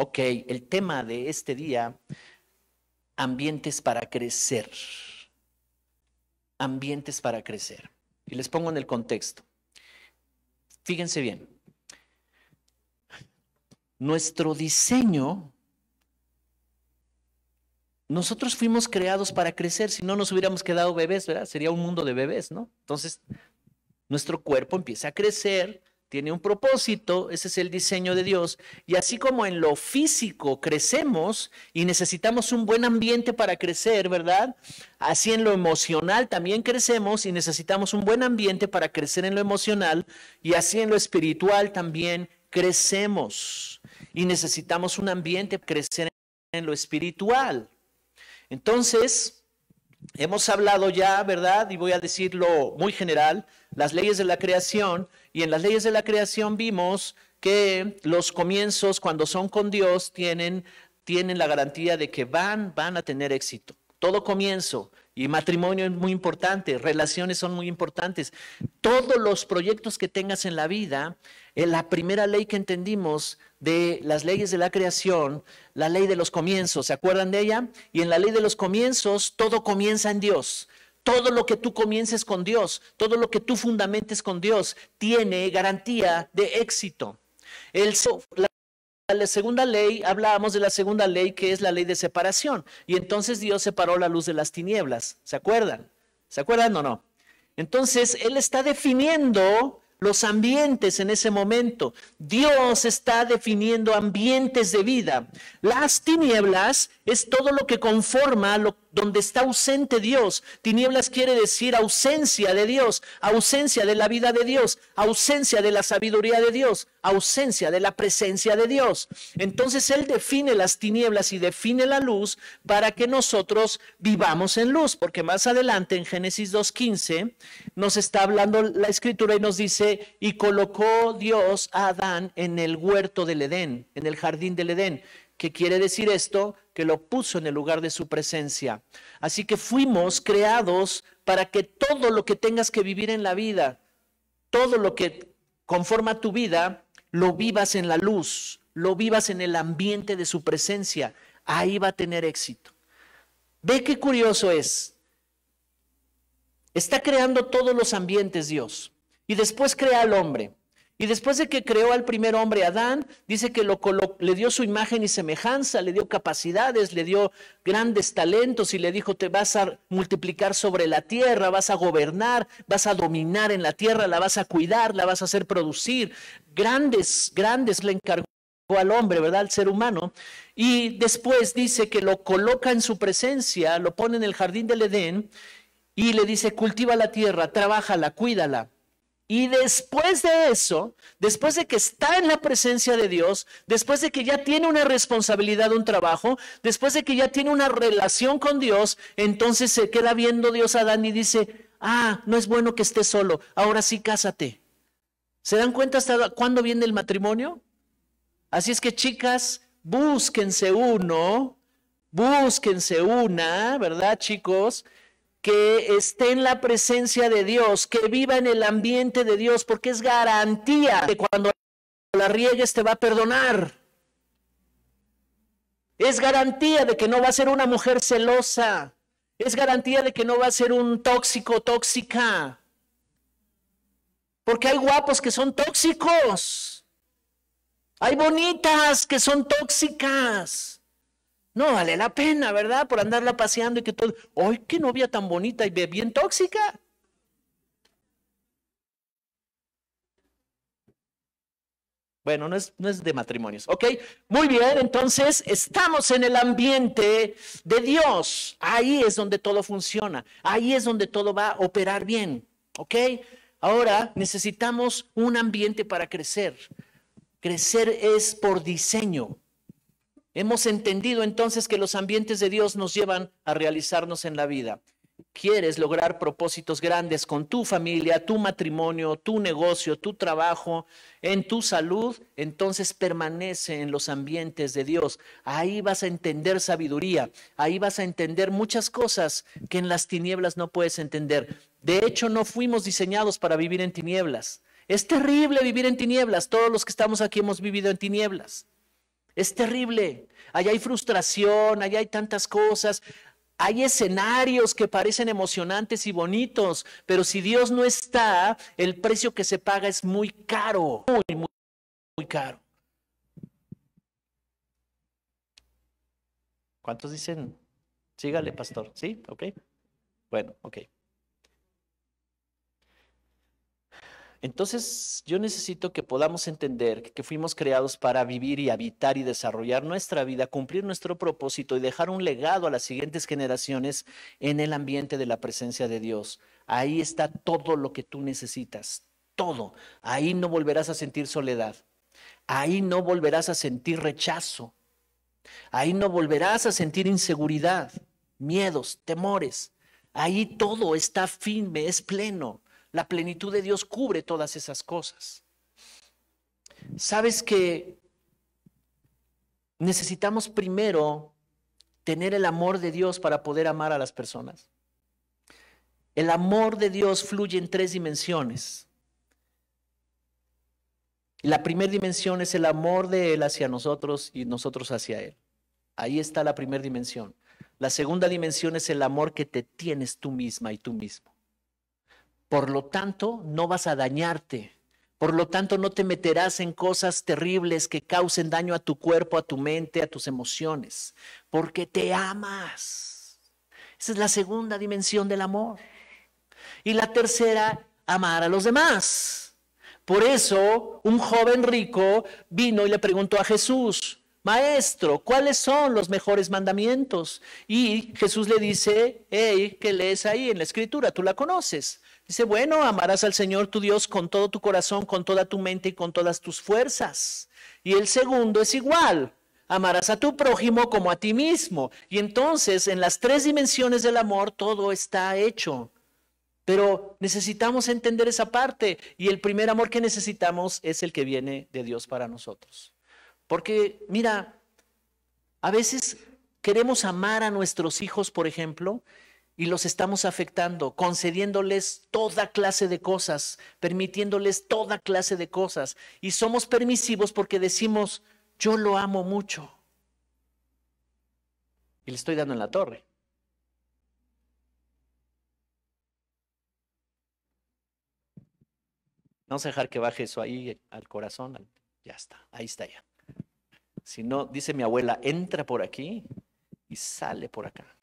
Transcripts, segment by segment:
Ok, el tema de este día, ambientes para crecer. Ambientes para crecer. Y les pongo en el contexto. Fíjense bien. Nuestro diseño, nosotros fuimos creados para crecer, si no nos hubiéramos quedado bebés, ¿verdad? Sería un mundo de bebés, ¿no? Entonces, nuestro cuerpo empieza a crecer, tiene un propósito, ese es el diseño de Dios. Y así como en lo físico crecemos y necesitamos un buen ambiente para crecer, ¿verdad? Así en lo emocional también crecemos y necesitamos un buen ambiente para crecer en lo emocional. Y así en lo espiritual también crecemos y necesitamos un ambiente para crecer en lo espiritual. Entonces, hemos hablado ya, ¿verdad? Y voy a decirlo muy general, las leyes de la creación y en las leyes de la creación vimos que los comienzos, cuando son con Dios, tienen, la garantía de que van, van a tener éxito. Todo comienzo y matrimonio es muy importante, relaciones son muy importantes. Todos los proyectos que tengas en la vida, en eh, la primera ley que entendimos de las leyes de la creación, la ley de los comienzos, ¿se acuerdan de ella? Y en la ley de los comienzos, todo comienza en Dios. Todo lo que tú comiences con Dios, todo lo que tú fundamentes con Dios, tiene garantía de éxito. El, la, la segunda ley, hablábamos de la segunda ley que es la ley de separación. Y entonces Dios separó la luz de las tinieblas. ¿Se acuerdan? ¿Se acuerdan o no? Entonces Él está definiendo los ambientes en ese momento. Dios está definiendo ambientes de vida. Las tinieblas es todo lo que conforma lo donde está ausente Dios. Tinieblas quiere decir ausencia de Dios, ausencia de la vida de Dios, ausencia de la sabiduría de Dios, ausencia de la presencia de Dios. Entonces Él define las tinieblas y define la luz para que nosotros vivamos en luz, porque más adelante en Génesis 2.15 nos está hablando la escritura y nos dice, y colocó Dios a Adán en el huerto del Edén, en el jardín del Edén. ¿Qué quiere decir esto? Que lo puso en el lugar de su presencia. Así que fuimos creados para que todo lo que tengas que vivir en la vida, todo lo que conforma tu vida, lo vivas en la luz, lo vivas en el ambiente de su presencia. Ahí va a tener éxito. Ve qué curioso es. Está creando todos los ambientes Dios y después crea al hombre. Y después de que creó al primer hombre Adán, dice que lo, le dio su imagen y semejanza, le dio capacidades, le dio grandes talentos y le dijo, te vas a multiplicar sobre la tierra, vas a gobernar, vas a dominar en la tierra, la vas a cuidar, la vas a hacer producir. Grandes, grandes le encargó al hombre, ¿verdad? Al ser humano. Y después dice que lo coloca en su presencia, lo pone en el jardín del Edén y le dice, cultiva la tierra, trabájala, cuídala. Y después de eso, después de que está en la presencia de Dios, después de que ya tiene una responsabilidad, un trabajo, después de que ya tiene una relación con Dios, entonces se queda viendo Dios a Adán y dice, ah, no es bueno que esté solo, ahora sí cásate. ¿Se dan cuenta hasta cuándo viene el matrimonio? Así es que chicas, búsquense uno, búsquense una, ¿verdad chicos? que esté en la presencia de Dios, que viva en el ambiente de Dios, porque es garantía de cuando la riegues te va a perdonar. Es garantía de que no va a ser una mujer celosa. Es garantía de que no va a ser un tóxico, tóxica. Porque hay guapos que son tóxicos. Hay bonitas que son tóxicas. No vale la pena, ¿verdad? Por andarla paseando y que todo. ¡Ay, qué novia tan bonita y bien tóxica! Bueno, no es, no es, de matrimonios, ¿ok? Muy bien, entonces estamos en el ambiente de Dios. Ahí es donde todo funciona, ahí es donde todo va a operar bien, ¿ok? Ahora necesitamos un ambiente para crecer. Crecer es por diseño. Hemos entendido entonces que los ambientes de Dios nos llevan a realizarnos en la vida. Quieres lograr propósitos grandes con tu familia, tu matrimonio, tu negocio, tu trabajo, en tu salud, entonces permanece en los ambientes de Dios. Ahí vas a entender sabiduría, ahí vas a entender muchas cosas que en las tinieblas no puedes entender. De hecho, no fuimos diseñados para vivir en tinieblas. Es terrible vivir en tinieblas, todos los que estamos aquí hemos vivido en tinieblas. Es terrible. Allá hay frustración, allá hay tantas cosas. Hay escenarios que parecen emocionantes y bonitos, pero si Dios no está, el precio que se paga es muy caro, muy, muy, muy caro. ¿Cuántos dicen? Sígale, pastor. ¿Sí? ¿Ok? Bueno, ok. Entonces, yo necesito que podamos entender que fuimos creados para vivir y habitar y desarrollar nuestra vida, cumplir nuestro propósito y dejar un legado a las siguientes generaciones en el ambiente de la presencia de Dios. Ahí está todo lo que tú necesitas, todo. Ahí no volverás a sentir soledad. Ahí no volverás a sentir rechazo. Ahí no volverás a sentir inseguridad, miedos, temores. Ahí todo está firme, es pleno. La plenitud de Dios cubre todas esas cosas. Sabes que necesitamos primero tener el amor de Dios para poder amar a las personas. El amor de Dios fluye en tres dimensiones. La primera dimensión es el amor de Él hacia nosotros y nosotros hacia Él. Ahí está la primera dimensión. La segunda dimensión es el amor que te tienes tú misma y tú mismo. Por lo tanto, no vas a dañarte. Por lo tanto, no te meterás en cosas terribles que causen daño a tu cuerpo, a tu mente, a tus emociones, porque te amas. Esa es la segunda dimensión del amor. Y la tercera, amar a los demás. Por eso, un joven rico vino y le preguntó a Jesús, Maestro, ¿cuáles son los mejores mandamientos? Y Jesús le dice, hey, ¿qué lees ahí en la escritura? Tú la conoces. Dice, bueno, amarás al Señor tu Dios con todo tu corazón, con toda tu mente y con todas tus fuerzas. Y el segundo es igual, amarás a tu prójimo como a ti mismo. Y entonces en las tres dimensiones del amor todo está hecho. Pero necesitamos entender esa parte y el primer amor que necesitamos es el que viene de Dios para nosotros. Porque mira, a veces queremos amar a nuestros hijos, por ejemplo, y los estamos afectando, concediéndoles toda clase de cosas, permitiéndoles toda clase de cosas. Y somos permisivos porque decimos, yo lo amo mucho. Y le estoy dando en la torre. Vamos a dejar que baje eso ahí al corazón. Ya está, ahí está ya. Si no, dice mi abuela, entra por aquí y sale por acá.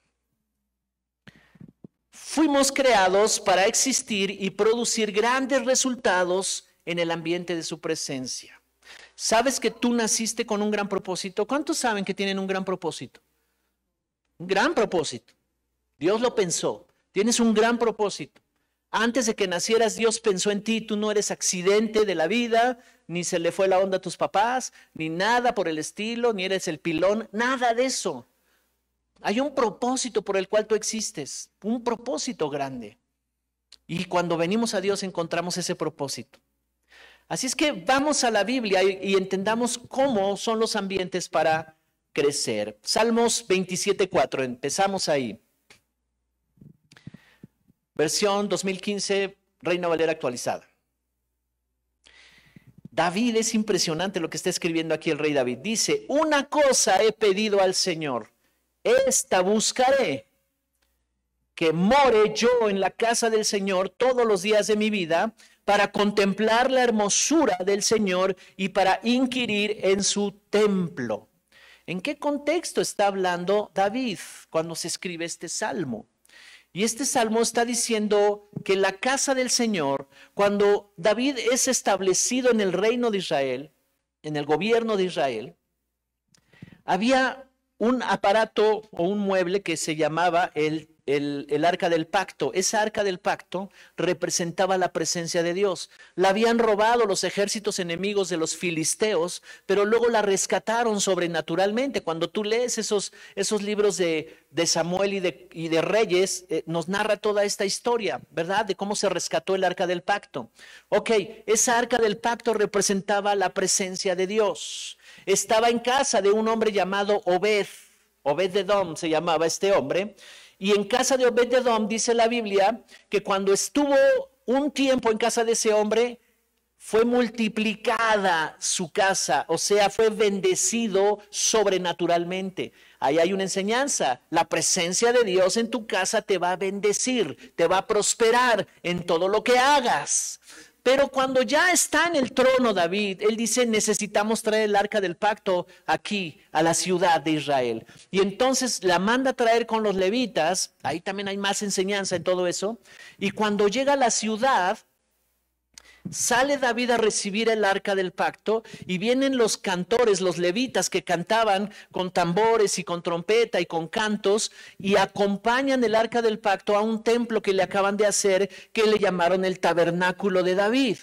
Fuimos creados para existir y producir grandes resultados en el ambiente de su presencia. ¿Sabes que tú naciste con un gran propósito? ¿Cuántos saben que tienen un gran propósito? Un gran propósito. Dios lo pensó. Tienes un gran propósito. Antes de que nacieras, Dios pensó en ti. Tú no eres accidente de la vida, ni se le fue la onda a tus papás, ni nada por el estilo, ni eres el pilón, nada de eso. Hay un propósito por el cual tú existes, un propósito grande. Y cuando venimos a Dios encontramos ese propósito. Así es que vamos a la Biblia y, entendamos cómo son los ambientes para crecer. Salmos 27.4, empezamos ahí. Versión 2015, Reina Valera actualizada. David es impresionante lo que está escribiendo aquí el rey David. Dice, una cosa he pedido al Señor esta buscaré, que more yo en la casa del Señor todos los días de mi vida, para contemplar la hermosura del Señor y para inquirir en su templo. ¿En qué contexto está hablando David cuando se escribe este salmo? Y este salmo está diciendo que la casa del Señor, cuando David es establecido en el reino de Israel, en el gobierno de Israel, había un aparato o un mueble que se llamaba el, arca del pacto. Esa arca del pacto representaba la presencia de Dios. La habían robado los ejércitos enemigos de los filisteos, pero luego la rescataron sobrenaturalmente. Cuando tú lees esos, esos libros de, Samuel y de, y de Reyes, eh, nos narra toda esta historia, ¿verdad? De cómo se rescató el arca del pacto. Ok, esa arca del pacto representaba la presencia de Dios estaba en casa de un hombre llamado Obed, Obed de Dom se llamaba este hombre, y en casa de Obed de Dom dice la Biblia que cuando estuvo un tiempo en casa de ese hombre, fue multiplicada su casa, o sea, fue bendecido sobrenaturalmente. Ahí hay una enseñanza. La presencia de Dios en tu casa te va a bendecir, te va a prosperar en todo lo que hagas. Pero cuando ya está en el trono David, él dice, necesitamos traer el arca del pacto aquí, a la ciudad de Israel. Y entonces la manda a traer con los levitas, ahí también hay más enseñanza en todo eso, y cuando llega a la ciudad, Sale David a recibir el arca del pacto y vienen los cantores, los levitas que cantaban con tambores y con trompeta y con cantos y acompañan el arca del pacto a un templo que le acaban de hacer que le llamaron el tabernáculo de David.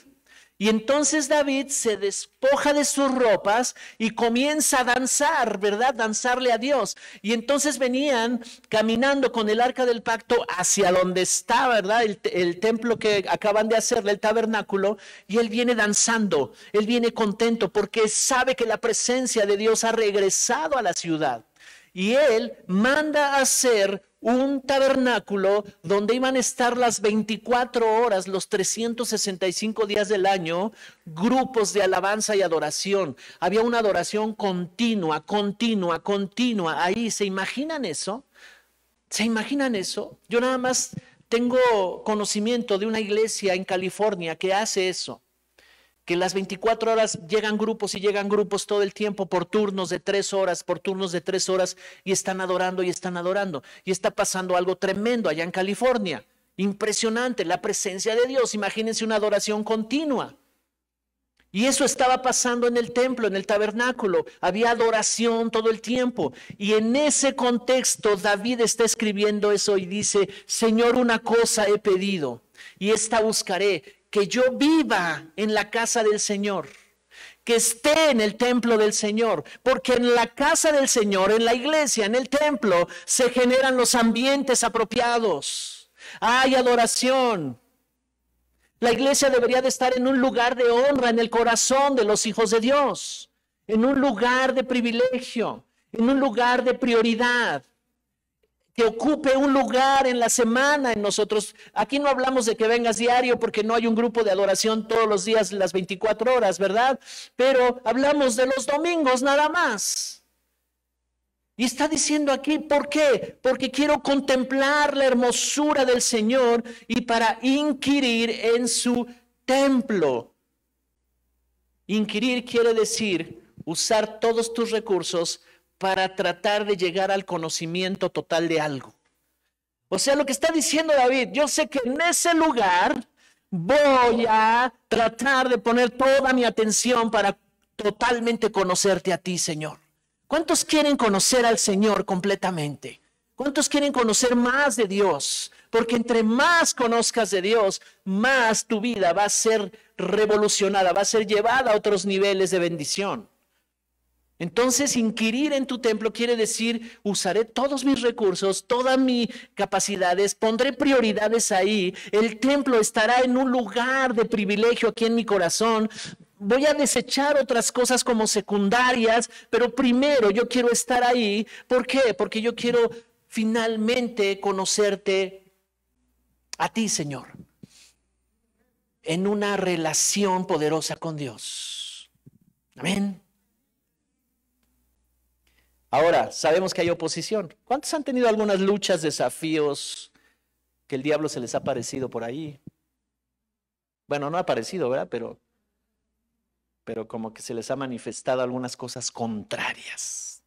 Y entonces David se despoja de sus ropas y comienza a danzar, ¿verdad? Danzarle a Dios. Y entonces venían caminando con el arca del pacto hacia donde está, ¿verdad? El, templo que acaban de hacer, el tabernáculo. Y él viene danzando, él viene contento porque sabe que la presencia de Dios ha regresado a la ciudad. Y él manda hacer un tabernáculo donde iban a estar las 24 horas, los 365 días del año, grupos de alabanza y adoración. Había una adoración continua, continua, continua. Ahí, ¿se imaginan eso? ¿Se imaginan eso? Yo nada más tengo conocimiento de una iglesia en California que hace eso que las 24 horas llegan grupos y llegan grupos todo el tiempo por turnos de tres horas, por turnos de tres horas, y están adorando y están adorando. Y está pasando algo tremendo allá en California. Impresionante, la presencia de Dios. Imagínense una adoración continua. Y eso estaba pasando en el templo, en el tabernáculo. Había adoración todo el tiempo. Y en ese contexto David está escribiendo eso y dice, Señor, una cosa he pedido y esta buscaré, que yo viva en la casa del Señor, que esté en el templo del Señor, porque en la casa del Señor, en la iglesia, en el templo, se generan los ambientes apropiados. Hay adoración, la iglesia debería de estar en un lugar de honra en el corazón de los hijos de Dios, en un lugar de privilegio, en un lugar de prioridad que ocupe un lugar en la semana en nosotros. Aquí no hablamos de que vengas diario porque no hay un grupo de adoración todos los días, las 24 horas, ¿verdad? Pero hablamos de los domingos nada más. Y está diciendo aquí, ¿por qué? Porque quiero contemplar la hermosura del Señor y para inquirir en su templo. Inquirir quiere decir usar todos tus recursos para tratar de llegar al conocimiento total de algo. O sea, lo que está diciendo David, yo sé que en ese lugar voy a tratar de poner toda mi atención para totalmente conocerte a ti, Señor. ¿Cuántos quieren conocer al Señor completamente? ¿Cuántos quieren conocer más de Dios? Porque entre más conozcas de Dios, más tu vida va a ser revolucionada, va a ser llevada a otros niveles de bendición. Entonces, inquirir en tu templo quiere decir, usaré todos mis recursos, todas mis capacidades, pondré prioridades ahí. El templo estará en un lugar de privilegio aquí en mi corazón. Voy a desechar otras cosas como secundarias, pero primero yo quiero estar ahí. ¿Por qué? Porque yo quiero finalmente conocerte a ti, Señor, en una relación poderosa con Dios. Amén. Ahora, sabemos que hay oposición. ¿Cuántos han tenido algunas luchas, desafíos que el diablo se les ha parecido por ahí? Bueno, no ha parecido, ¿verdad? Pero, pero como que se les ha manifestado algunas cosas contrarias.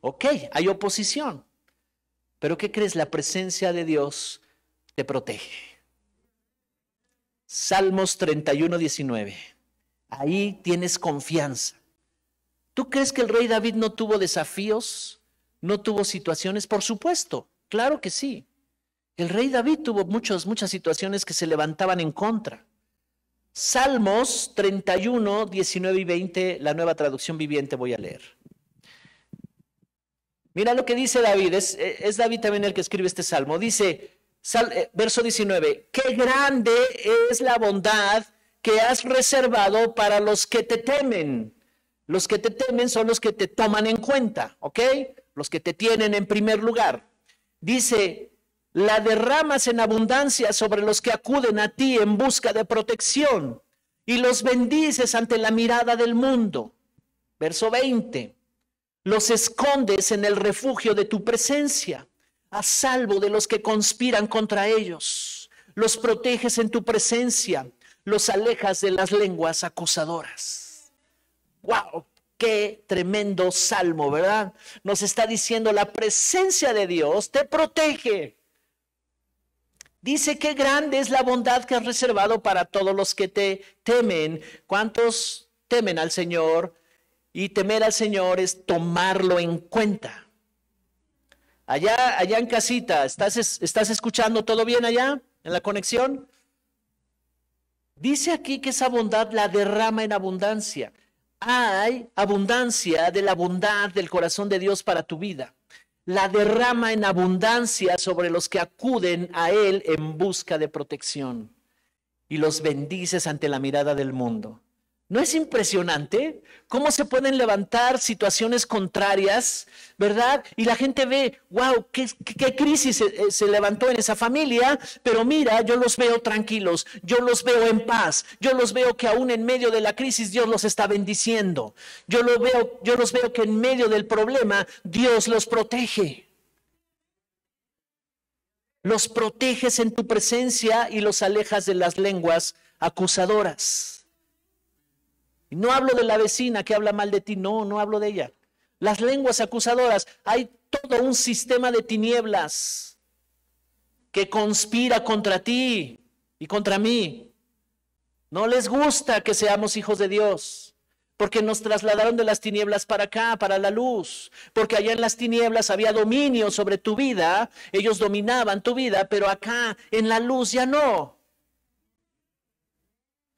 Ok, hay oposición. Pero ¿qué crees? La presencia de Dios te protege. Salmos 31, 19. Ahí tienes confianza. ¿Tú crees que el rey David no tuvo desafíos? ¿No tuvo situaciones? Por supuesto, claro que sí. El rey David tuvo muchas, muchas situaciones que se levantaban en contra. Salmos 31, 19 y 20, la nueva traducción viviente voy a leer. Mira lo que dice David, es, David también el que escribe este salmo. Dice, eh, verso 19, qué grande es la bondad que has reservado para los que te temen los que te temen son los que te toman en cuenta, ¿ok? Los que te tienen en primer lugar. Dice, la derramas en abundancia sobre los que acuden a ti en busca de protección y los bendices ante la mirada del mundo. Verso 20, los escondes en el refugio de tu presencia, a salvo de los que conspiran contra ellos. Los proteges en tu presencia, los alejas de las lenguas acusadoras. ¡Wow! Qué tremendo salmo, ¿verdad? Nos está diciendo la presencia de Dios te protege. Dice ¡Qué grande es la bondad que has reservado para todos los que te temen. ¿Cuántos temen al Señor? Y temer al Señor es tomarlo en cuenta. Allá, allá en casita, ¿estás, ¿estás escuchando todo bien allá en la conexión? Dice aquí que esa bondad la derrama en abundancia hay abundancia de la bondad del corazón de Dios para tu vida. La derrama en abundancia sobre los que acuden a Él en busca de protección y los bendices ante la mirada del mundo. ¿No es impresionante cómo se pueden levantar situaciones contrarias, verdad? Y la gente ve, wow, qué, crisis eh, se, levantó en esa familia, pero mira, yo los veo tranquilos, yo los veo en paz, yo los veo que aún en medio de la crisis Dios los está bendiciendo, yo, veo, yo los veo que en medio del problema Dios los protege. Los proteges en tu presencia y los alejas de las lenguas acusadoras. No hablo de la vecina que habla mal de ti, no, no hablo de ella. Las lenguas acusadoras, hay todo un sistema de tinieblas que conspira contra ti y contra mí. No les gusta que seamos hijos de Dios, porque nos trasladaron de las tinieblas para acá, para la luz, porque allá en las tinieblas había dominio sobre tu vida, ellos dominaban tu vida, pero acá en la luz ya no.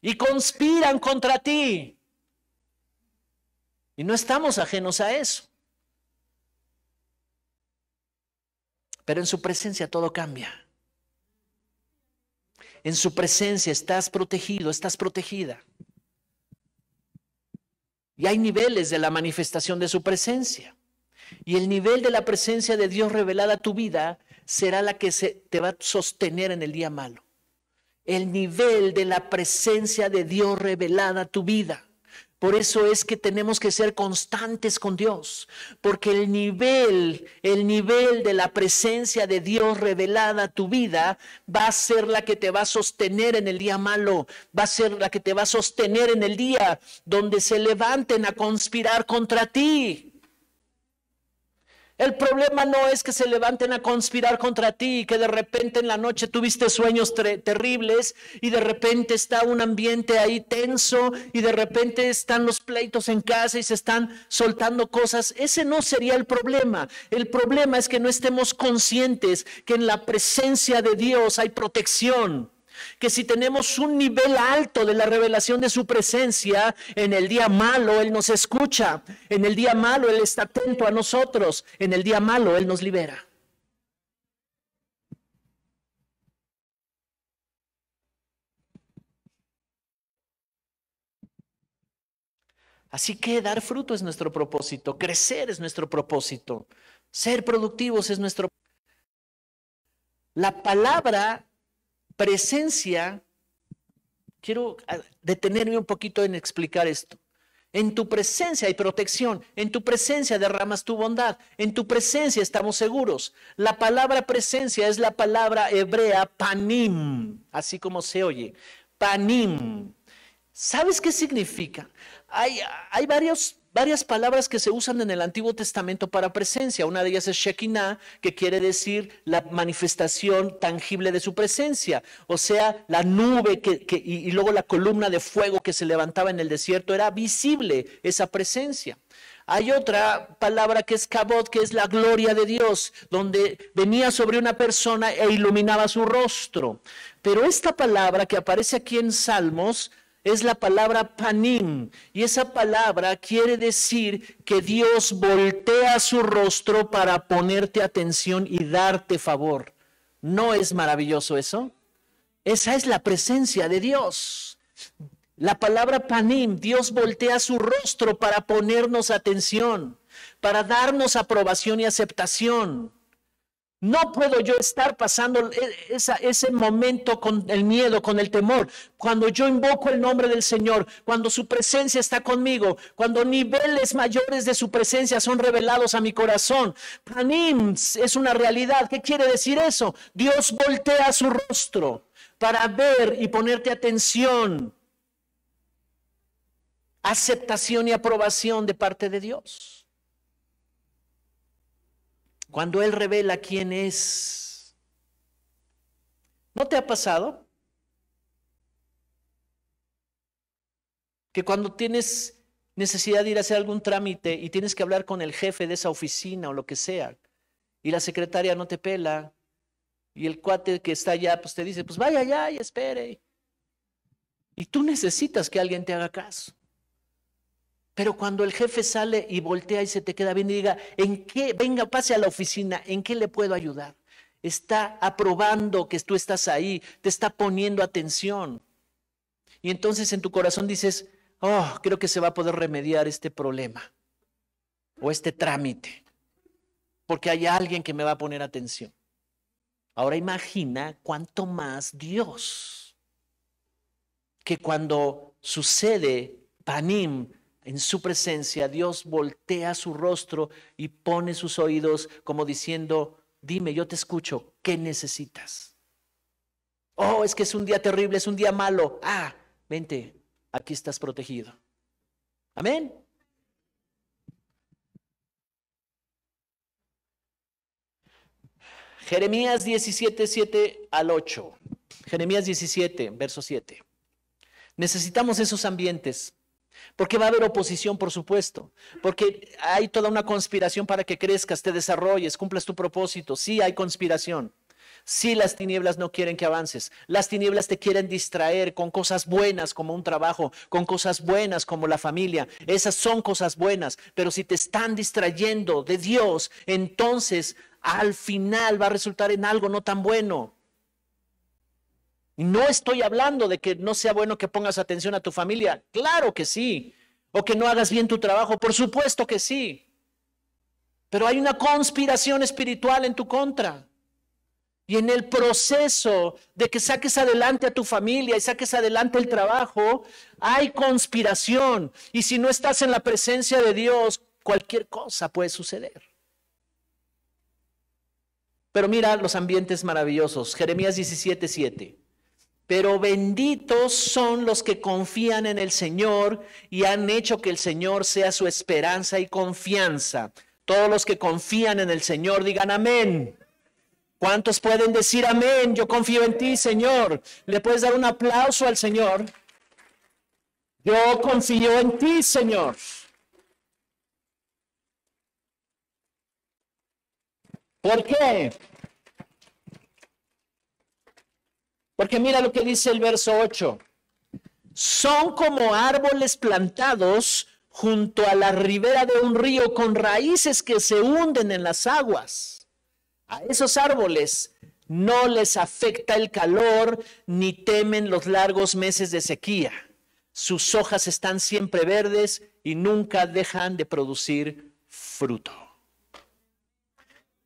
Y conspiran contra ti. Y no estamos ajenos a eso. Pero en su presencia todo cambia. En su presencia estás protegido, estás protegida. Y hay niveles de la manifestación de su presencia. Y el nivel de la presencia de Dios revelada a tu vida será la que se te va a sostener en el día malo. El nivel de la presencia de Dios revelada a tu vida. Por eso es que tenemos que ser constantes con Dios, porque el nivel, el nivel de la presencia de Dios revelada a tu vida va a ser la que te va a sostener en el día malo, va a ser la que te va a sostener en el día donde se levanten a conspirar contra ti. El problema no es que se levanten a conspirar contra ti y que de repente en la noche tuviste sueños terribles y de repente está un ambiente ahí tenso y de repente están los pleitos en casa y se están soltando cosas. Ese no sería el problema. El problema es que no estemos conscientes que en la presencia de Dios hay protección que si tenemos un nivel alto de la revelación de su presencia, en el día malo Él nos escucha, en el día malo Él está atento a nosotros, en el día malo Él nos libera. Así que dar fruto es nuestro propósito, crecer es nuestro propósito, ser productivos es nuestro... La palabra presencia, quiero ah, detenerme un poquito en explicar esto. En tu presencia hay protección, en tu presencia derramas tu bondad, en tu presencia estamos seguros. La palabra presencia es la palabra hebrea panim, así como se oye, panim. ¿Sabes qué significa? Hay, hay varios varias palabras que se usan en el Antiguo Testamento para presencia. Una de ellas es Shekinah, que quiere decir la manifestación tangible de su presencia. O sea, la nube que, y, y luego la columna de fuego que se levantaba en el desierto era visible esa presencia. Hay otra palabra que es cabot, que es la gloria de Dios, donde venía sobre una persona e iluminaba su rostro. Pero esta palabra que aparece aquí en Salmos es la palabra panim, y esa palabra quiere decir que Dios voltea su rostro para ponerte atención y darte favor. ¿No es maravilloso eso? Esa es la presencia de Dios. La palabra panim, Dios voltea su rostro para ponernos atención, para darnos aprobación y aceptación. No puedo yo estar pasando e, ese momento con el miedo, con el temor. Cuando yo invoco el nombre del Señor, cuando su presencia está conmigo, cuando niveles mayores de su presencia son revelados a mi corazón. Panim es una realidad. ¿Qué quiere decir eso? Dios voltea su rostro para ver y ponerte atención. Aceptación y aprobación de parte de Dios. Cuando Él revela quién es. ¿No te ha pasado? Que cuando tienes necesidad de ir a hacer algún trámite y tienes que hablar con el jefe de esa oficina o lo que sea, y la secretaria no te pela, y el cuate que está allá, pues te dice, pues vaya allá y espere. Y tú necesitas que alguien te haga caso. Pero cuando el jefe sale y voltea y se te queda bien y diga, ¿en qué? Venga, pase a la oficina, ¿en qué le puedo ayudar? Está aprobando que tú estás ahí, te está poniendo atención. Y entonces en tu corazón dices, oh, creo que se va a poder remediar este problema o este trámite, porque hay alguien que me va a poner atención. Ahora imagina cuánto más Dios, que cuando sucede panim, en su presencia Dios voltea su rostro y pone sus oídos como diciendo, dime, yo te escucho, ¿qué necesitas? Oh, es que es un día terrible, es un día malo. Ah, vente, aquí estás protegido. Amén. Jeremías 17, 7 al 8. Jeremías 17, verso 7. Necesitamos esos ambientes porque va a haber oposición, por supuesto. Porque hay toda una conspiración para que crezcas, te desarrolles, cumplas tu propósito. Sí hay conspiración. Sí las tinieblas no quieren que avances. Las tinieblas te quieren distraer con cosas buenas como un trabajo, con cosas buenas como la familia. Esas son cosas buenas. Pero si te están distrayendo de Dios, entonces al final va a resultar en algo no tan bueno. No estoy hablando de que no sea bueno que pongas atención a tu familia, claro que sí, o que no hagas bien tu trabajo, por supuesto que sí. Pero hay una conspiración espiritual en tu contra. Y en el proceso de que saques adelante a tu familia y saques adelante el trabajo, hay conspiración. Y si no estás en la presencia de Dios, cualquier cosa puede suceder. Pero mira los ambientes maravillosos. Jeremías 17, 7. Pero benditos son los que confían en el Señor y han hecho que el Señor sea su esperanza y confianza. Todos los que confían en el Señor digan amén. ¿Cuántos pueden decir amén? Yo confío en ti, Señor. ¿Le puedes dar un aplauso al Señor? Yo confío en ti, Señor. ¿Por qué? Porque mira lo que dice el verso 8. Son como árboles plantados junto a la ribera de un río con raíces que se hunden en las aguas. A esos árboles no les afecta el calor ni temen los largos meses de sequía. Sus hojas están siempre verdes y nunca dejan de producir fruto.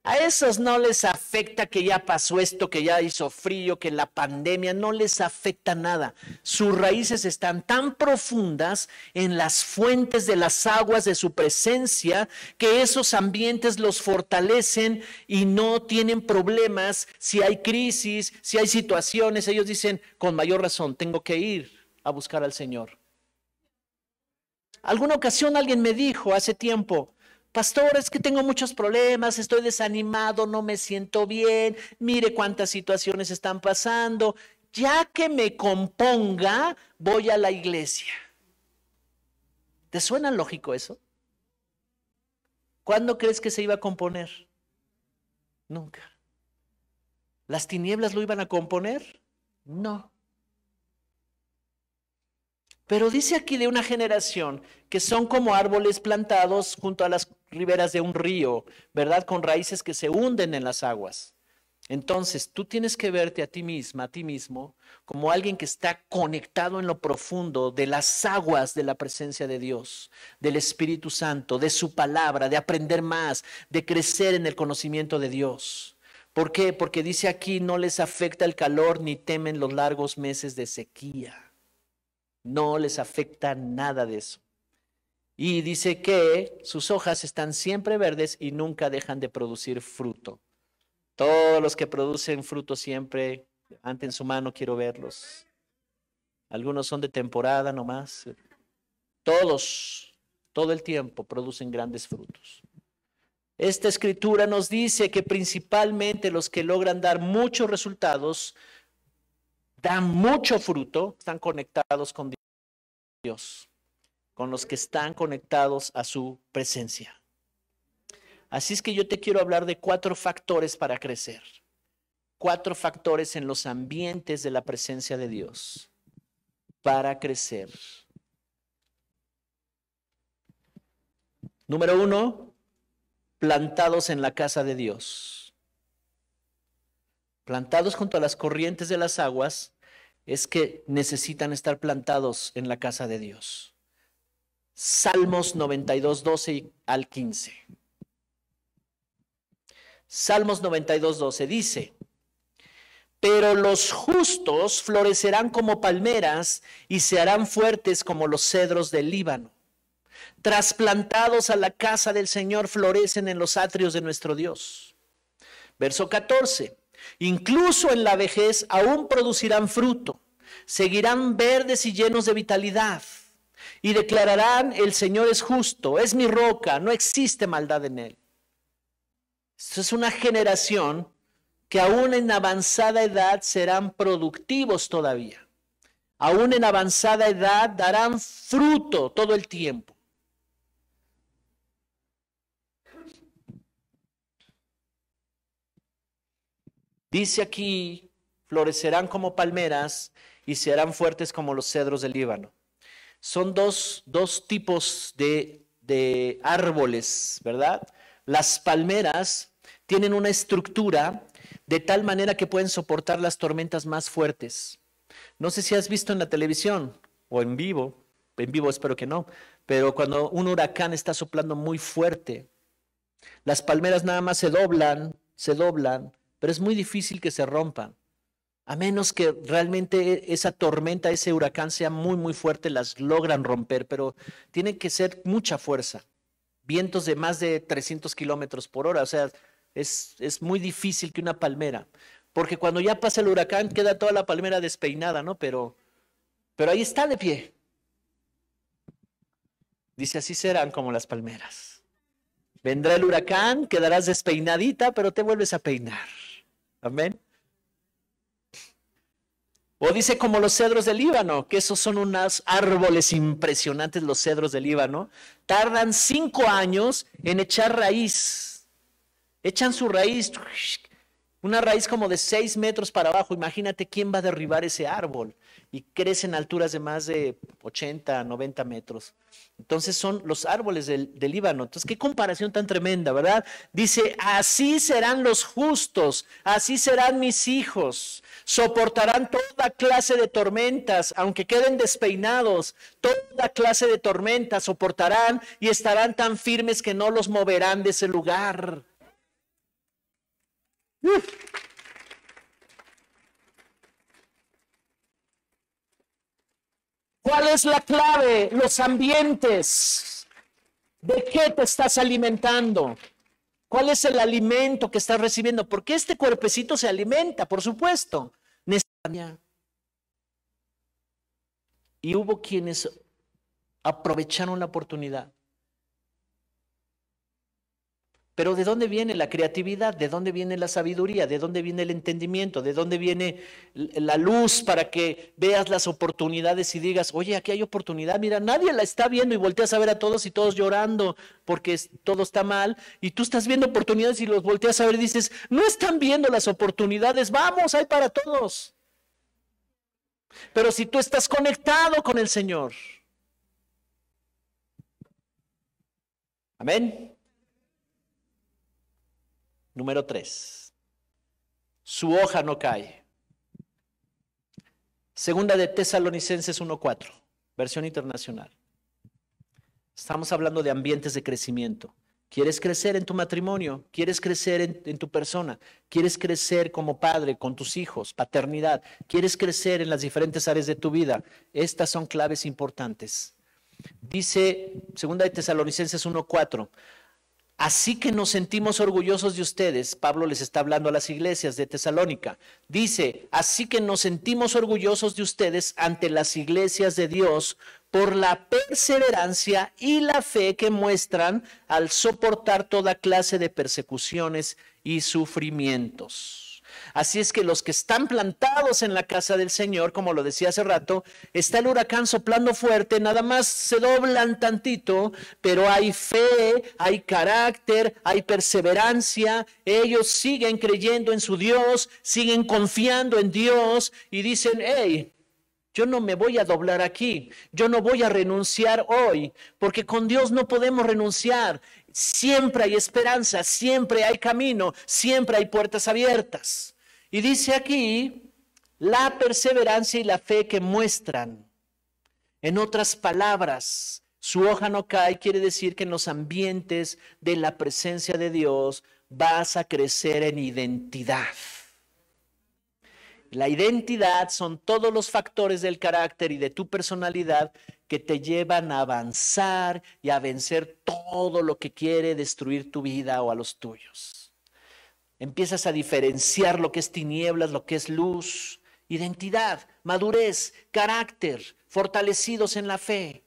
A esos no les afecta que ya pasó esto, que ya hizo frío, que la pandemia, no les afecta nada. Sus raíces están tan profundas en las fuentes de las aguas de su presencia que esos ambientes los fortalecen y no tienen problemas si hay crisis, si hay situaciones. Ellos dicen, con mayor razón, tengo que ir a buscar al Señor. Alguna ocasión alguien me dijo hace tiempo, Pastor, es que tengo muchos problemas, estoy desanimado, no me siento bien, mire cuántas situaciones están pasando. Ya que me componga, voy a la iglesia. ¿Te suena lógico eso? ¿Cuándo crees que se iba a componer? Nunca. ¿Las tinieblas lo iban a componer? No. Pero dice aquí de una generación que son como árboles plantados junto a las riberas de un río, ¿verdad? Con raíces que se hunden en las aguas. Entonces, tú tienes que verte a ti misma, a ti mismo, como alguien que está conectado en lo profundo de las aguas de la presencia de Dios, del Espíritu Santo, de su palabra, de aprender más, de crecer en el conocimiento de Dios. ¿Por qué? Porque dice aquí, no les afecta el calor ni temen los largos meses de sequía. No les afecta nada de eso. Y dice que sus hojas están siempre verdes y nunca dejan de producir fruto. Todos los que producen fruto siempre, ante en su mano quiero verlos. Algunos son de temporada nomás. Todos, todo el tiempo producen grandes frutos. Esta escritura nos dice que principalmente los que logran dar muchos resultados, dan mucho fruto, están conectados con Dios con los que están conectados a su presencia. Así es que yo te quiero hablar de cuatro factores para crecer, cuatro factores en los ambientes de la presencia de Dios para crecer. Número uno, plantados en la casa de Dios. Plantados junto a las corrientes de las aguas es que necesitan estar plantados en la casa de Dios. Salmos 92, 12 al 15. Salmos 92, 12 dice, pero los justos florecerán como palmeras y se harán fuertes como los cedros del Líbano. Trasplantados a la casa del Señor florecen en los atrios de nuestro Dios. Verso 14, incluso en la vejez aún producirán fruto, seguirán verdes y llenos de vitalidad y declararán, el Señor es justo, es mi roca, no existe maldad en él. Esto es una generación que aún en avanzada edad serán productivos todavía. Aún en avanzada edad darán fruto todo el tiempo. Dice aquí, florecerán como palmeras y serán fuertes como los cedros del Líbano son dos, tipos de, de árboles, ¿verdad? Las palmeras tienen una estructura de tal manera que pueden soportar las tormentas más fuertes. No sé si has visto en la televisión o en vivo, en vivo espero que no, pero cuando un huracán está soplando muy fuerte, las palmeras nada más se doblan, se doblan, pero es muy difícil que se rompan a menos que realmente esa tormenta, ese huracán sea muy, muy fuerte, las logran romper, pero tiene que ser mucha fuerza. Vientos de más de 300 kilómetros por hora, o sea, es, muy difícil que una palmera, porque cuando ya pasa el huracán queda toda la palmera despeinada, ¿no? Pero, pero ahí está de pie. Dice, así serán como las palmeras. Vendrá el huracán, quedarás despeinadita, pero te vuelves a peinar. Amén. O dice como los cedros del Líbano, que esos son unos árboles impresionantes los cedros del Líbano. Tardan cinco años en echar raíz. Echan su raíz, una raíz como de seis metros para abajo. Imagínate quién va a derribar ese árbol y crecen alturas de más de 80, 90 metros. Entonces son los árboles del, Líbano. Entonces, qué comparación tan tremenda, ¿verdad? Dice, así serán los justos, así serán mis hijos, soportarán toda clase de tormentas, aunque queden despeinados, toda clase de tormentas soportarán y estarán tan firmes que no los moverán de ese lugar. ¿Cuál es la clave? Los ambientes. ¿De qué te estás alimentando? ¿Cuál es el alimento que estás recibiendo? Porque este cuerpecito se alimenta, por supuesto. Y hubo quienes aprovecharon la oportunidad pero ¿de dónde viene la creatividad? ¿De dónde viene la sabiduría? ¿De dónde viene el entendimiento? ¿De dónde viene la luz para que veas las oportunidades y digas, oye, aquí hay oportunidad, mira, nadie la está viendo y volteas a ver a todos y todos llorando porque todo está mal y tú estás viendo oportunidades y los volteas a ver y dices, no están viendo las oportunidades, vamos, hay para todos. Pero si tú estás conectado con el Señor. Amén. Número tres, su hoja no cae. Segunda de Tesalonicenses 1.4, versión internacional. Estamos hablando de ambientes de crecimiento. ¿Quieres crecer en tu matrimonio? ¿Quieres crecer en, tu persona? ¿Quieres crecer como padre con tus hijos? Paternidad. ¿Quieres crecer en las diferentes áreas de tu vida? Estas son claves importantes. Dice segunda de Tesalonicenses 1.4, Así que nos sentimos orgullosos de ustedes. Pablo les está hablando a las iglesias de Tesalónica. Dice, así que nos sentimos orgullosos de ustedes ante las iglesias de Dios por la perseverancia y la fe que muestran al soportar toda clase de persecuciones y sufrimientos. Así es que los que están plantados en la casa del Señor, como lo decía hace rato, está el huracán soplando fuerte, nada más se doblan tantito, pero hay fe, hay carácter, hay perseverancia, ellos siguen creyendo en su Dios, siguen confiando en Dios y dicen, hey, yo no me voy a doblar aquí, yo no voy a renunciar hoy, porque con Dios no podemos renunciar. Siempre hay esperanza, siempre hay camino, siempre hay puertas abiertas. Y dice aquí, la perseverancia y la fe que muestran. En otras palabras, su hoja no cae quiere decir que en los ambientes de la presencia de Dios vas a crecer en identidad. La identidad son todos los factores del carácter y de tu personalidad que te llevan a avanzar y a vencer todo lo que quiere destruir tu vida o a los tuyos. Empiezas a diferenciar lo que es tinieblas, lo que es luz, identidad, madurez, carácter, fortalecidos en la fe,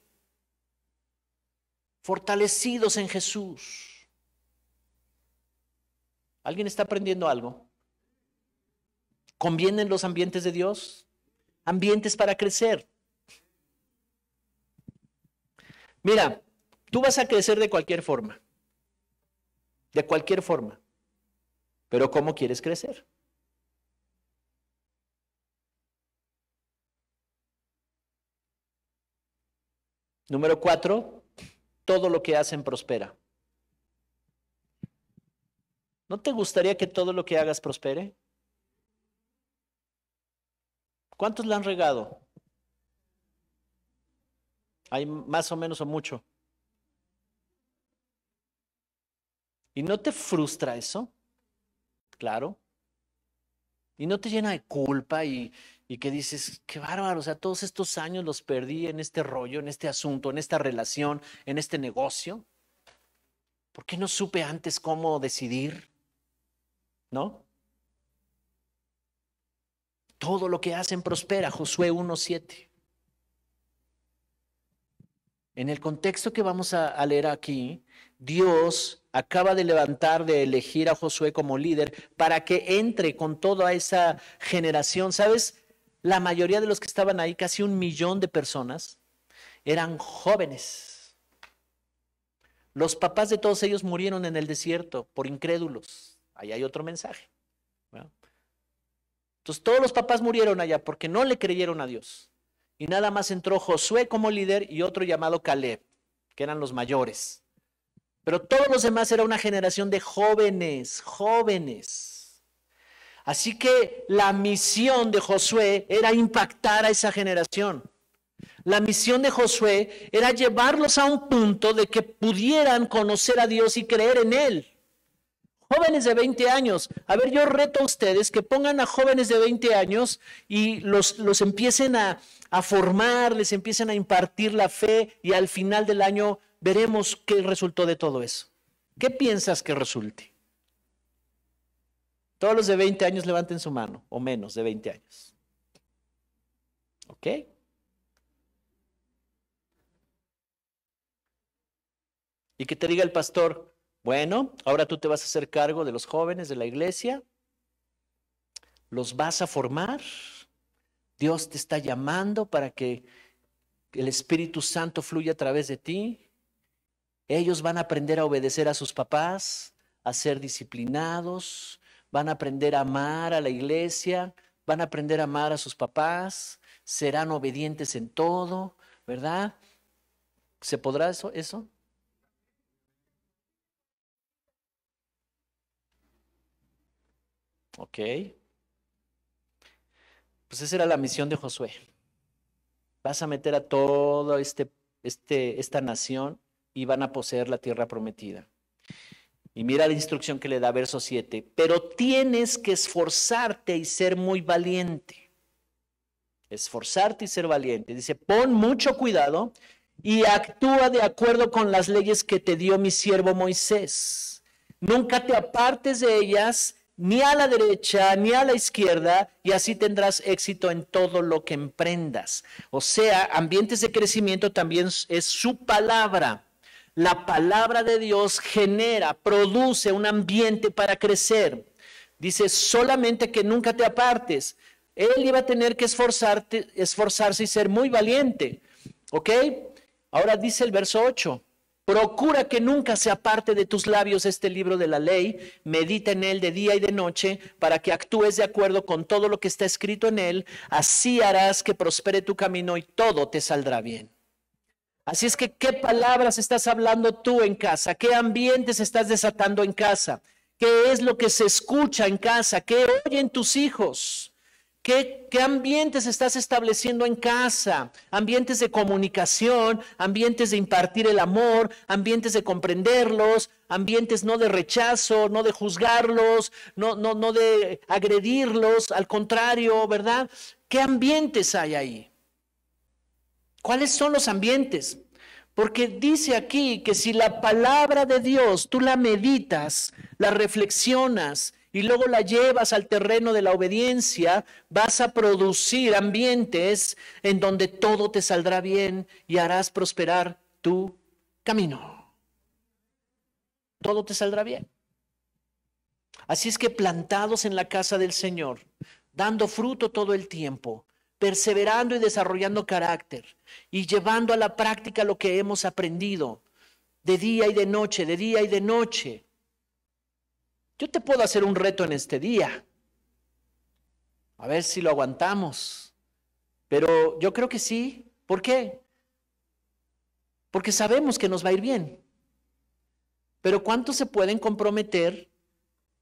fortalecidos en Jesús. ¿Alguien está aprendiendo algo? ¿Convienen los ambientes de Dios? Ambientes para crecer. Mira, tú vas a crecer de cualquier forma. De cualquier forma. Pero ¿cómo quieres crecer? Número cuatro, todo lo que hacen prospera. ¿No te gustaría que todo lo que hagas prospere? ¿Cuántos la han regado? Hay más o menos o mucho. ¿Y no te frustra eso? Claro. ¿Y no te llena de culpa y, que dices, qué bárbaro, o sea, todos estos años los perdí en este rollo, en este asunto, en esta relación, en este negocio? ¿Por qué no supe antes cómo decidir? ¿No? Todo lo que hacen prospera, Josué 1.7. En el contexto que vamos a, leer aquí, Dios acaba de levantar, de elegir a Josué como líder para que entre con toda esa generación. ¿Sabes? La mayoría de los que estaban ahí, casi un millón de personas, eran jóvenes. Los papás de todos ellos murieron en el desierto por incrédulos. Ahí hay otro mensaje. Entonces todos los papás murieron allá porque no le creyeron a Dios y nada más entró Josué como líder y otro llamado Caleb, que eran los mayores. Pero todos los demás era una generación de jóvenes, jóvenes. Así que la misión de Josué era impactar a esa generación. La misión de Josué era llevarlos a un punto de que pudieran conocer a Dios y creer en Él. Jóvenes de 20 años. A ver, yo reto a ustedes que pongan a jóvenes de 20 años y los, los empiecen a, a formar, les empiecen a impartir la fe y al final del año veremos qué resultó de todo eso. ¿Qué piensas que resulte? Todos los de 20 años levanten su mano, o menos de 20 años. ¿Ok? Y que te diga el pastor, bueno, ahora tú te vas a hacer cargo de los jóvenes de la iglesia, los vas a formar, Dios te está llamando para que el Espíritu Santo fluya a través de ti, ellos van a aprender a obedecer a sus papás, a ser disciplinados, van a aprender a amar a la iglesia, van a aprender a amar a sus papás, serán obedientes en todo, ¿verdad? ¿Se podrá eso? eso? ¿Ok? Pues esa era la misión de Josué. Vas a meter a toda este, este, esta nación y van a poseer la tierra prometida. Y mira la instrucción que le da verso 7. Pero tienes que esforzarte y ser muy valiente. Esforzarte y ser valiente. Dice, pon mucho cuidado y actúa de acuerdo con las leyes que te dio mi siervo Moisés. Nunca te apartes de ellas ni a la derecha ni a la izquierda, y así tendrás éxito en todo lo que emprendas. O sea, ambientes de crecimiento también es su palabra. La palabra de Dios genera, produce un ambiente para crecer. Dice solamente que nunca te apartes. Él iba a tener que esforzarte, esforzarse y ser muy valiente. ¿Ok? Ahora dice el verso 8. Procura que nunca se aparte de tus labios este libro de la ley, medita en él de día y de noche, para que actúes de acuerdo con todo lo que está escrito en él, así harás que prospere tu camino y todo te saldrá bien. Así es que, ¿qué palabras estás hablando tú en casa? ¿Qué ambientes estás desatando en casa? ¿Qué es lo que se escucha en casa? ¿Qué oyen tus hijos? ¿Qué, ambientes estás estableciendo en casa? Ambientes de comunicación, ambientes de impartir el amor, ambientes de comprenderlos, ambientes no de rechazo, no de juzgarlos, no, no, no de agredirlos, al contrario, ¿verdad? ¿Qué ambientes hay ahí? ¿Cuáles son los ambientes? Porque dice aquí que si la palabra de Dios tú la meditas, la reflexionas, y luego la llevas al terreno de la obediencia, vas a producir ambientes en donde todo te saldrá bien y harás prosperar tu camino. Todo te saldrá bien. Así es que plantados en la casa del Señor, dando fruto todo el tiempo, perseverando y desarrollando carácter y llevando a la práctica lo que hemos aprendido de día y de noche, de día y de noche, yo te puedo hacer un reto en este día. A ver si lo aguantamos. Pero yo creo que sí. ¿Por qué? Porque sabemos que nos va a ir bien. Pero ¿cuántos se pueden comprometer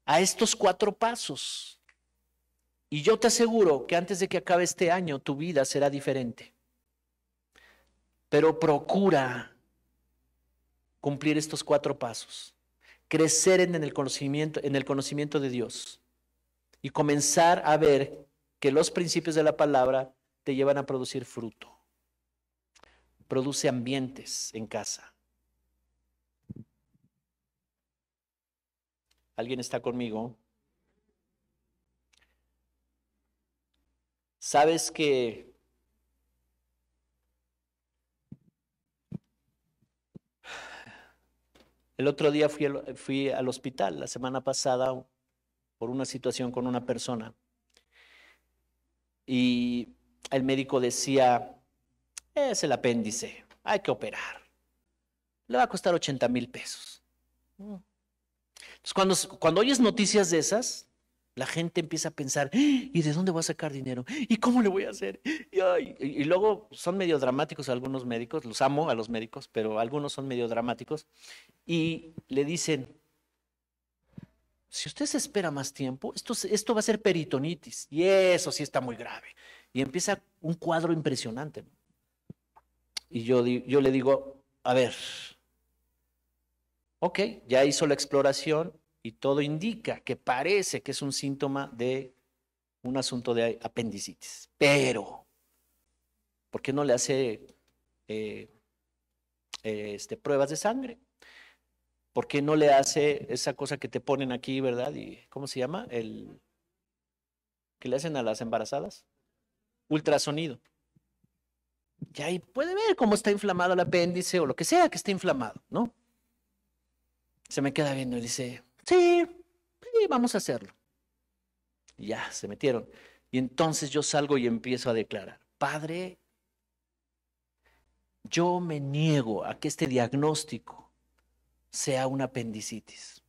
a estos cuatro pasos? Y yo te aseguro que antes de que acabe este año tu vida será diferente. Pero procura cumplir estos cuatro pasos crecer en el conocimiento, en el conocimiento de Dios y comenzar a ver que los principios de la palabra te llevan a producir fruto. Produce ambientes en casa. ¿Alguien está conmigo? ¿Sabes que El otro día fui al, hospital, la semana pasada, por una situación con una persona. Y el médico decía, es el apéndice, hay que operar. Le va a costar 80 mil pesos. Mm. Entonces, cuando, cuando oyes noticias de esas, la gente empieza a pensar, ¿y de dónde voy a sacar dinero? ¿Y cómo le voy a hacer? Y, luego son medio dramáticos algunos médicos, los amo a los médicos, pero algunos son medio dramáticos, y le dicen, si usted se espera más tiempo, esto, esto va a ser peritonitis, y eso sí está muy grave. Y empieza un cuadro impresionante. Y yo, yo le digo, a ver, ok, ya hizo la exploración, y todo indica que parece que es un síntoma de un asunto de apendicitis. Pero, ¿por qué no le hace eh, eh, este, pruebas de sangre? ¿Por qué no le hace esa cosa que te ponen aquí, verdad? ¿Y cómo se llama? El que le hacen a las embarazadas. Ultrasonido. Y ahí puede ver cómo está inflamado el apéndice o lo que sea que esté inflamado, ¿no? Se me queda viendo y dice, sí, vamos a hacerlo. Y ya, se metieron. Y entonces yo salgo y empiezo a declarar, Padre, yo me niego a que este diagnóstico sea una apendicitis.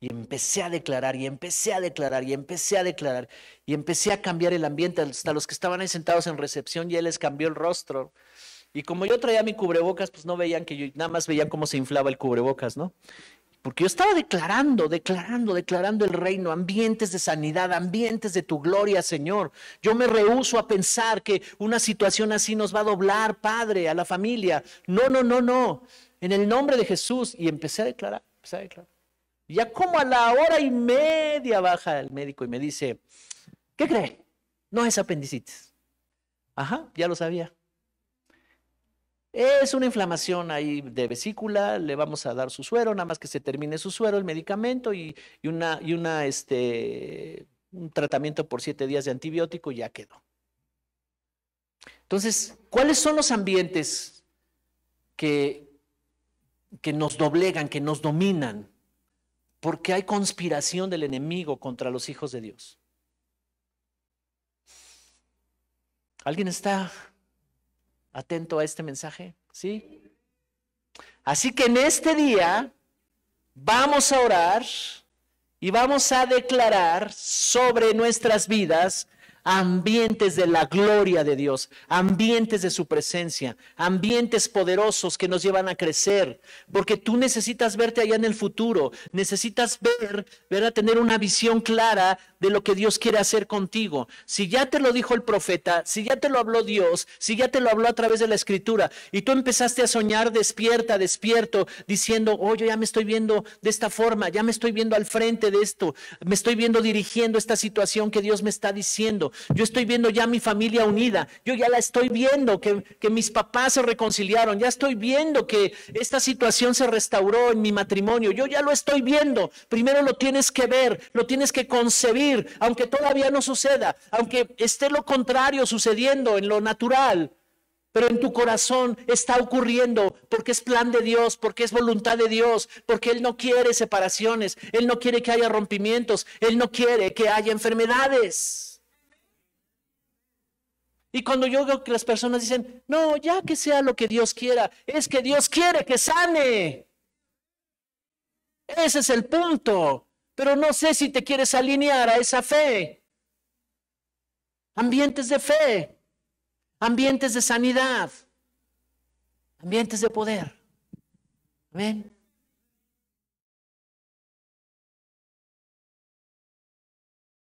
Y empecé a declarar, y empecé a declarar, y empecé a declarar, y empecé a cambiar el ambiente. Hasta los que estaban ahí sentados en recepción ya les cambió el rostro. Y como yo traía mi cubrebocas, pues no veían que yo, nada más veían cómo se inflaba el cubrebocas, ¿no? Porque yo estaba declarando, declarando, declarando el reino, ambientes de sanidad, ambientes de tu gloria, Señor. Yo me rehúso a pensar que una situación así nos va a doblar, Padre, a la familia. No, no, no, no. En el nombre de Jesús. Y empecé a declarar, empecé a declarar. Ya como a la hora y media baja el médico y me dice, ¿qué cree? No es apendicitis. Ajá, ya lo sabía. Es una inflamación ahí de vesícula, le vamos a dar su suero, nada más que se termine su suero, el medicamento y, una, este, un tratamiento por siete días de antibiótico y ya quedó. Entonces, ¿cuáles son los ambientes que, que nos doblegan, que nos dominan? Porque hay conspiración del enemigo contra los hijos de Dios. ¿Alguien está atento a este mensaje? ¿Sí? Así que en este día vamos a orar y vamos a declarar sobre nuestras vidas ambientes de la gloria de Dios, ambientes de su presencia, ambientes poderosos que nos llevan a crecer, porque tú necesitas verte allá en el futuro, necesitas ver, ver a Tener una visión clara de lo que Dios quiere hacer contigo. Si ya te lo dijo el profeta, si ya te lo habló Dios, si ya te lo habló a través de la escritura y tú empezaste a soñar despierta, despierto, diciendo, oh, yo ya me estoy viendo de esta forma, ya me estoy viendo al frente de esto, me estoy viendo dirigiendo esta situación que Dios me está diciendo, yo estoy viendo ya mi familia unida, yo ya la estoy viendo, que, que mis papás se reconciliaron, ya estoy viendo que esta situación se restauró en mi matrimonio, yo ya lo estoy viendo, primero lo tienes que ver, lo tienes que concebir aunque todavía no suceda, aunque esté lo contrario sucediendo en lo natural, pero en tu corazón está ocurriendo porque es plan de Dios, porque es voluntad de Dios, porque Él no quiere separaciones, Él no quiere que haya rompimientos, Él no quiere que haya enfermedades. Y cuando yo veo que las personas dicen, no, ya que sea lo que Dios quiera, es que Dios quiere que sane. Ese es el punto pero no sé si te quieres alinear a esa fe. Ambientes de fe, ambientes de sanidad, ambientes de poder. Amén.